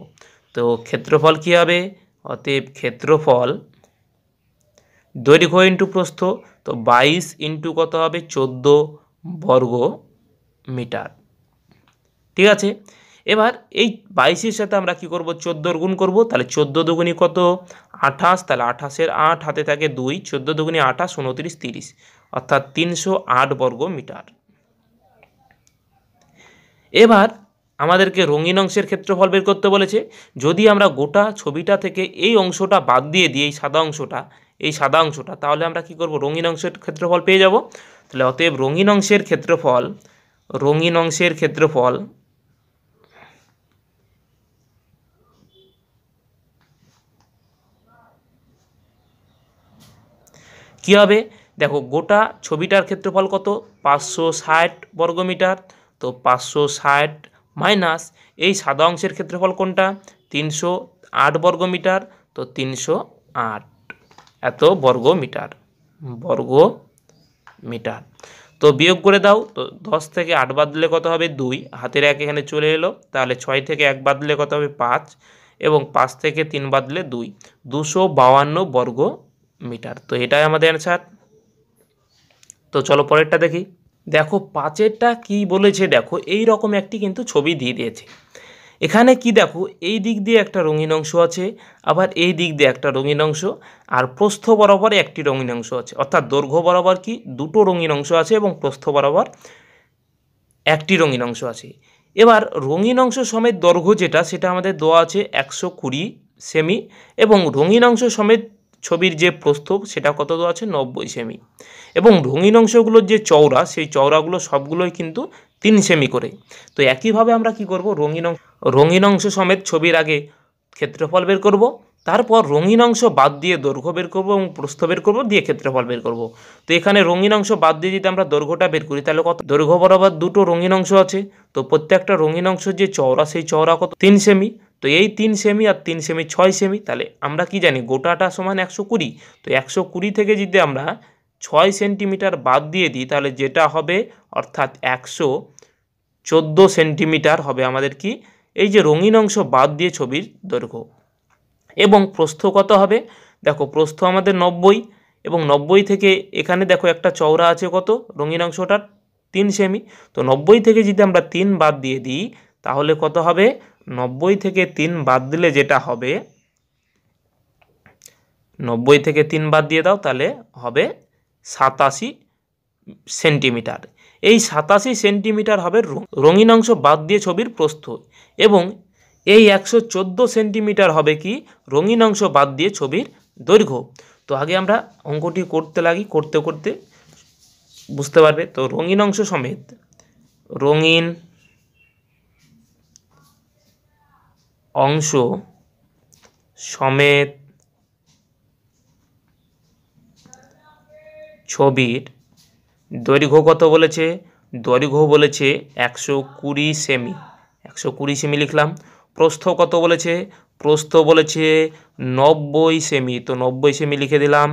তো ক্ষেত্রফল কি হবে অতএব ক্ষেত্রফল দৈর্ঘ্য ইন্টু প্রস্থ তো বাইশ ইন্টু কত হবে চোদ্দো বর্গ মিটার ঠিক আছে এবার এই বাইশের সাথে আমরা কি করব চোদ্দ গুণ করব তাহলে চোদ্দো দুগুণি কত আঠাশ তাহলে আঠাশের আট হাতে থাকে দুই চোদ্দ দুগুণি আঠাশ উনত্রিশ তিরিশ অর্থাৎ তিনশো আট বর্গ মিটার এবার আমাদেরকে রঙিন অংশের ক্ষেত্রফল বের করতে বলেছে যদি আমরা গোটা ছবিটা থেকে এই অংশটা বাদ দিয়ে দিই এই সাদা অংশটা এই সাদা অংশটা তাহলে আমরা কি করব রঙিন অংশের ক্ষেত্রফল পেয়ে যাব তাহলে অতএব রঙিন অংশের ক্ষেত্রফল রঙিন অংশের ক্ষেত্রফল কি হবে দেখো গোটা ছবিটার ক্ষেত্রফল কত পাঁচশো ষাট বর্গমিটার তো পাঁচশো ষাট মাইনাস এই সাদা অংশের ক্ষেত্রফল কোনটা তিনশো আট বর্গ মিটার তো তিনশো আট এত বর্গ মিটার বর্গ মিটার তো বিয়োগ করে দাও তো দশ থেকে আট বাদলে কত হবে দুই হাতের এক এখানে চলে এলো তাহলে ছয় থেকে এক বাদলে কত হবে পাঁচ এবং পাঁচ থেকে তিন বাদলে দুই দুশো বাউান্ন বর্গ মিটার তো এটাই আমাদের অ্যান্সার তো চলো পরেরটা দেখি দেখো পাঁচেরটা কি বলেছে দেখো এই রকম একটি কিন্তু ছবি দিয়ে দিয়েছে এখানে কি দেখো এই দিক দিয়ে একটা রঙিন অংশ আছে আবার এই দিক দিয়ে একটা রঙিন অংশ আর প্রস্থ বরাবর একটি রঙিন অংশ আছে অর্থাৎ দৈর্ঘ্য বরাবর কি দুটো রঙিন অংশ আছে এবং প্রস্থ বরাবর একটি রঙিন অংশ আছে এবার রঙিন অংশ সমেত দৈর্ঘ্য যেটা সেটা আমাদের দেওয়া আছে একশো কুড়ি সেমি এবং রঙিন অংশ সমেত ছবির যে প্রস্থ সেটা কত দেওয়া আছে নব্বই সেমি এবং রঙিন অংশগুলোর যে চওড়া সেই চওড়াগুলো সবগুলোই কিন্তু তিন সেমি করে তো একইভাবে আমরা কি করব রঙিন অংশ রঙিন অংশ সমেত ছবির আগে ক্ষেত্রফল বের করব তারপর রঙিন অংশ বাদ দিয়ে দৈর্ঘ্য বের করব এবং প্রস্থ বের করব দিয়ে ক্ষেত্রফল বের করব তো এখানে রঙিন অংশ বাদ দিয়ে যদি আমরা দৈর্ঘ্যটা বের করি তাহলে কত দৈর্ঘ্য বরাবর দুটো রঙিন অংশ আছে তো প্রত্যেকটা রঙিন অংশ যে চওড়া সেই চওড়া কত তিন সেমি তো এই তিন সেমি আর তিন সেমি ছয় সেমি তাহলে আমরা কি জানি গোটাটা সমান একশো কুড়ি তো একশো কুড়ি থেকে যদি আমরা ছয় সেন্টিমিটার বাদ দিয়ে দিই তাহলে যেটা হবে অর্থাৎ একশো চোদ্দো সেন্টিমিটার হবে আমাদের কি এই যে রঙিন অংশ বাদ দিয়ে ছবির দৈর্ঘ্য এবং প্রস্থ কত হবে দেখো প্রস্থ আমাদের নব্বই এবং নব্বই থেকে এখানে দেখো একটা চওড়া আছে কত রঙিন অংশটার তিন সেমি তো নব্বই থেকে যদি আমরা তিন বাদ দিয়ে দিই তাহলে কত হবে নব্বই থেকে তিন বাদ দিলে যেটা হবে নব্বই থেকে তিন বাদ দিয়ে দাও তাহলে হবে সাতাশি সেন্টিমিটার এই সাতাশি সেন্টিমিটার হবে রঙিন অংশ বাদ দিয়ে ছবির প্রস্থ এবং এই একশো চোদ্দো সেন্টিমিটার হবে কি রঙিন অংশ বাদ দিয়ে ছবির দৈর্ঘ্য তো আগে আমরা অঙ্কটি করতে লাগি করতে করতে বুঝতে পারবে তো রঙিন অংশ সমেত রঙিন অংশ সমেত ছবির দৈর্ঘ্য কত বলেছে দৈর্ঘ্য বলেছে একশো কুড়ি সেমি একশো কুড়ি সেমি লিখলাম প্রস্থ কত বলেছে প্রস্থ বলেছে নব্বই সেমি তো নব্বই সেমি লিখে দিলাম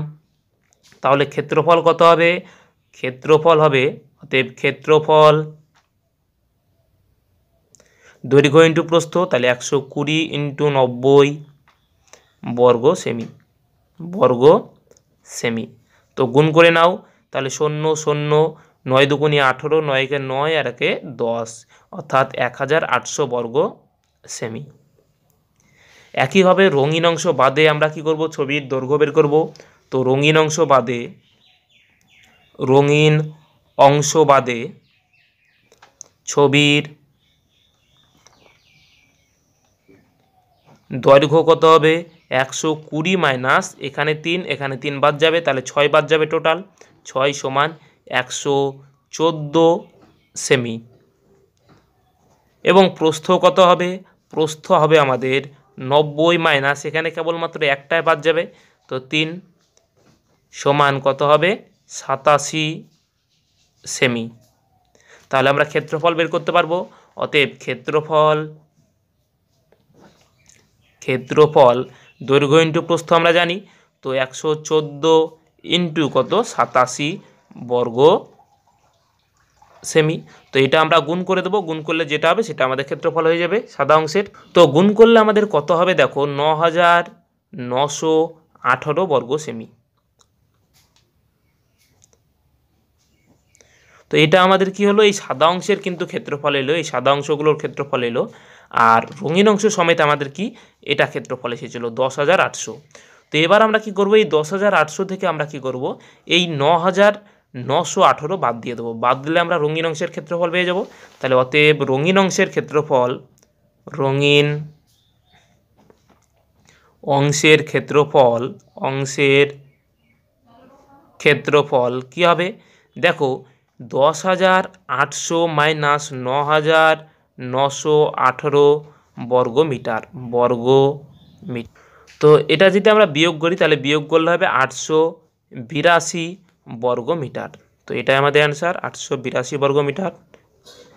তাহলে ক্ষেত্রফল কত হবে ক্ষেত্রফল হবে অতএব ক্ষেত্রফল দৈর্ঘ্য ইন্টু প্রস্থ তাহলে একশো কুড়ি ইন্টু নব্বই বর্গ সেমি বর্গ সেমি তো গুণ করে নাও তাহলে শূন্য শূন্য নয় দুগুণি আঠেরো নয়কে নয় আর একে দশ অর্থাৎ এক হাজার আটশো বর্গ সেমি একইভাবে রঙিন অংশ বাদে আমরা কি করব ছবির দৈর্ঘ্য বের করব তো রঙিন অংশ বাদে রঙিন অংশ বাদে ছবির দৈর্ঘ্য কত হবে একশো কুড়ি মাইনাস এখানে তিন এখানে তিন বাদ যাবে তাহলে ছয় বাদ যাবে টোটাল ছয় সমান একশো চোদ্দো সেমি এবং প্রস্থ কত হবে প্রস্থ হবে আমাদের নব্বই মাইনাস এখানে কেবলমাত্র একটায় বাদ যাবে তো তিন সমান কত হবে সাতাশি সেমি তাহলে আমরা ক্ষেত্রফল বের করতে পারবো অতএব ক্ষেত্রফল ক্ষেত্রফল দৈর্ঘ্য ইন্টু প্রস্থ আমরা জানি তো একশো চোদ্দো ইন্টু কত সাতাশি বর্গ সেমি তো এটা আমরা গুণ করে দেবো গুণ করলে যেটা হবে সেটা আমাদের ক্ষেত্রফল হয়ে যাবে সাদা অংশের তো গুণ করলে আমাদের কত হবে দেখো ন হাজার নশো আঠারো বর্গ সেমি তো এটা আমাদের কি হলো এই সাদা অংশের কিন্তু ক্ষেত্রফল এলো এই সাদা অংশগুলোর ক্ষেত্রফল এলো আর রঙিন অংশ সমেত আমাদের কি এটা ক্ষেত্রফল এসেছিলো দশ হাজার আটশো তো এবার আমরা কি করব এই দশ হাজার আটশো থেকে আমরা কি করব এই ন হাজার নশো আঠেরো বাদ দিয়ে দেবো বাদ দিলে আমরা রঙিন অংশের ক্ষেত্রফল পেয়ে যাব তাহলে অতএব রঙিন অংশের ক্ষেত্রফল রঙিন অংশের ক্ষেত্রফল অংশের ক্ষেত্রফল কি হবে দেখো দশ হাজার আটশো মাইনাস ন হাজার নশো আঠেরো মিটার বর্গ মিটার তো এটা যদি আমরা বিয়োগ করি তাহলে বিয়োগ করলে হবে আটশো বিরাশি বর্গমিটার তো এটাই আমাদের অ্যান্সার আটশো বিরাশি বর্গ মিটার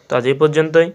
তো আজ এই পর্যন্তই